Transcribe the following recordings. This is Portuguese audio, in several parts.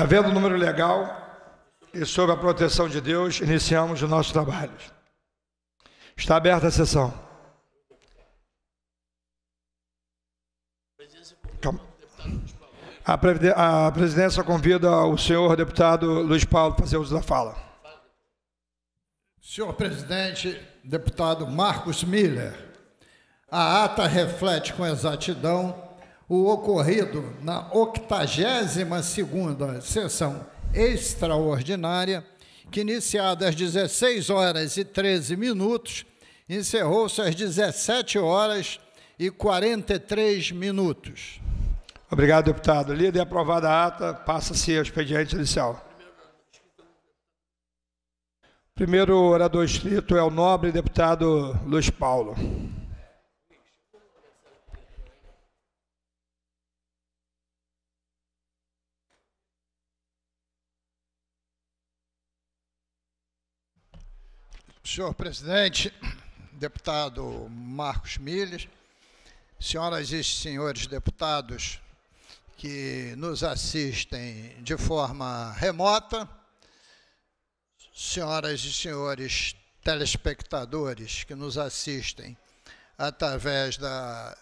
Havendo um número legal e sob a proteção de Deus, iniciamos os nossos trabalhos. Está aberta a sessão. A presidência convida o senhor deputado Luiz Paulo a fazer uso da fala. Senhor presidente, deputado Marcos Miller, a ata reflete com exatidão o ocorrido na 82 sessão extraordinária, que iniciada às 16 horas e 13 minutos, encerrou-se às 17 horas e 43 minutos. Obrigado, deputado. Lida e aprovada a ata, passa-se ao expediente inicial. Primeiro orador escrito é o nobre deputado Luiz Paulo. Senhor presidente, deputado Marcos Milhas, senhoras e senhores deputados que nos assistem de forma remota, senhoras e senhores telespectadores que nos assistem através da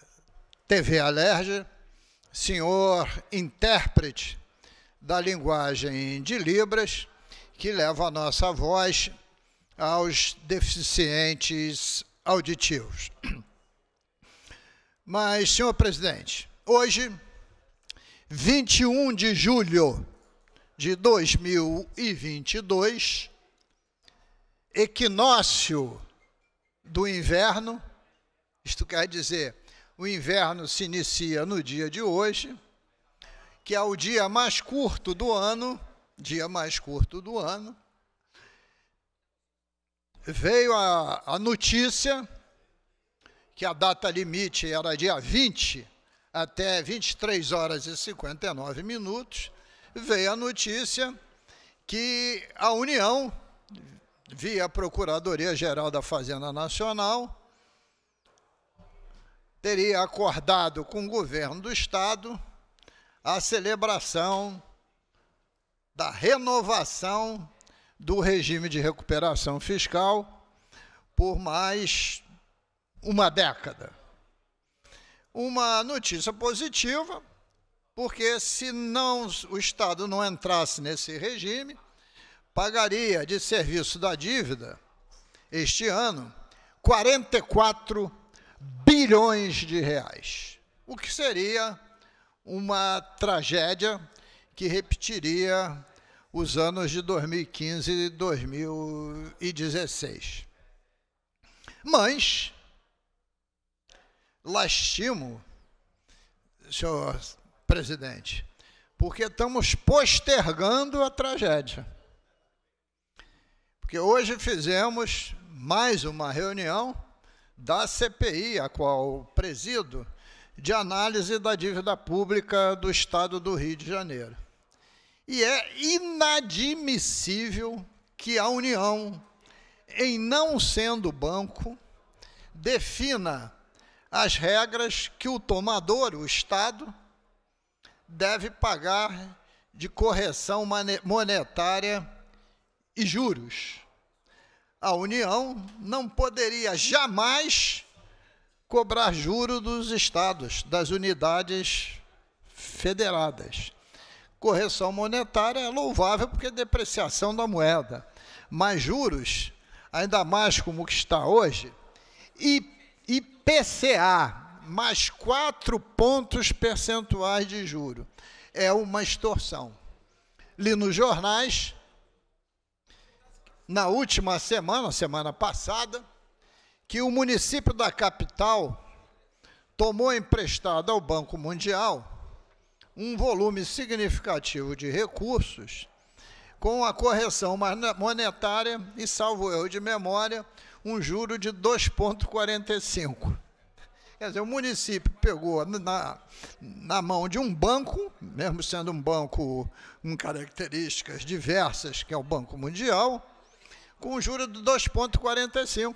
TV Alerge, senhor intérprete da linguagem de Libras, que leva a nossa voz aos deficientes auditivos. Mas, senhor presidente, hoje, 21 de julho de 2022, equinócio do inverno, isto quer dizer, o inverno se inicia no dia de hoje, que é o dia mais curto do ano, dia mais curto do ano, veio a, a notícia que a data limite era dia 20 até 23 horas e 59 minutos, veio a notícia que a União, via Procuradoria-Geral da Fazenda Nacional, teria acordado com o governo do Estado a celebração da renovação do regime de recuperação fiscal por mais uma década. Uma notícia positiva, porque se não o Estado não entrasse nesse regime, pagaria de serviço da dívida este ano 44 bilhões de reais, o que seria uma tragédia que repetiria os anos de 2015 e 2016. Mas lastimo, senhor presidente, porque estamos postergando a tragédia. Porque hoje fizemos mais uma reunião da CPI, a qual presido, de análise da dívida pública do Estado do Rio de Janeiro. E é inadmissível que a União, em não sendo banco, defina as regras que o tomador, o Estado, deve pagar de correção monetária e juros. A União não poderia jamais cobrar juros dos estados, das unidades federadas. Correção monetária é louvável porque é depreciação da moeda, mas juros, ainda mais como que está hoje, e IPCA, mais 4 pontos percentuais de juro, é uma extorsão. Li nos jornais, na última semana, semana passada, que o município da capital tomou emprestado ao Banco Mundial um volume significativo de recursos, com a correção monetária e, salvo erro de memória, um juro de 2,45. Quer dizer, o município pegou na, na mão de um banco, mesmo sendo um banco com características diversas, que é o Banco Mundial, com um juro de 2,45.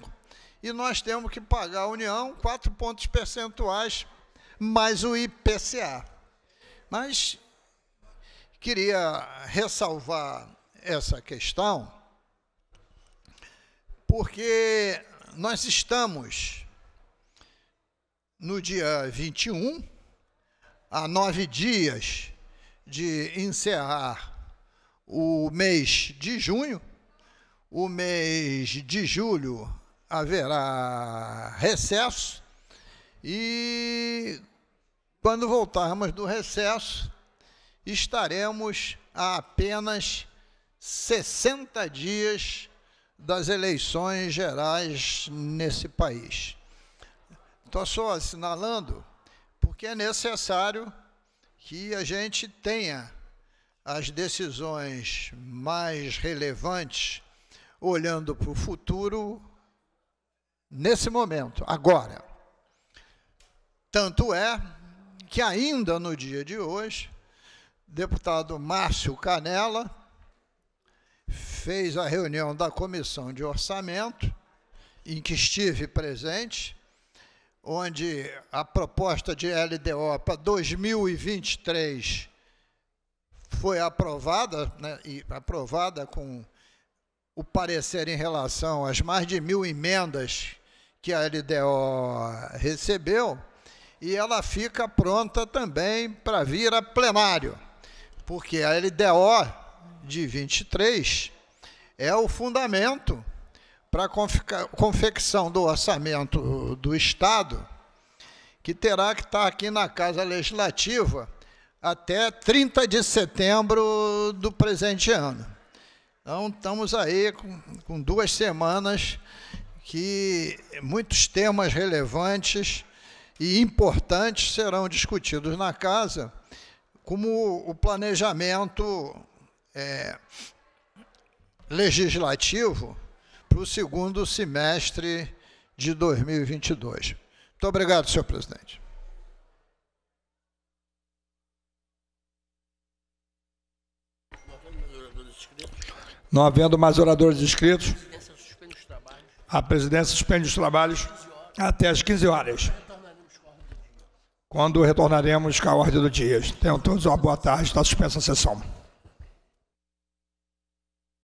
E nós temos que pagar à União 4 pontos percentuais mais o IPCA. Mas queria ressalvar essa questão, porque nós estamos no dia 21, a nove dias de encerrar o mês de junho, o mês de julho haverá recesso e quando voltarmos do recesso, estaremos a apenas 60 dias das eleições gerais nesse país. Estou só assinalando porque é necessário que a gente tenha as decisões mais relevantes olhando para o futuro nesse momento, agora. Tanto é que ainda no dia de hoje, deputado Márcio Canella fez a reunião da comissão de orçamento, em que estive presente, onde a proposta de LDO para 2023 foi aprovada, né, e aprovada com o parecer em relação às mais de mil emendas que a LDO recebeu, e ela fica pronta também para vir a plenário, porque a LDO de 23 é o fundamento para a confecção do orçamento do Estado, que terá que estar tá aqui na Casa Legislativa até 30 de setembro do presente ano. Então, estamos aí com, com duas semanas que muitos temas relevantes e importantes serão discutidos na casa, como o planejamento é, legislativo para o segundo semestre de 2022. Muito obrigado, senhor presidente. Não havendo mais oradores inscritos, a presidência suspende os trabalhos até às 15 horas quando retornaremos com a ordem do dia. Tenham todos uma boa tarde, está suspensa a sessão.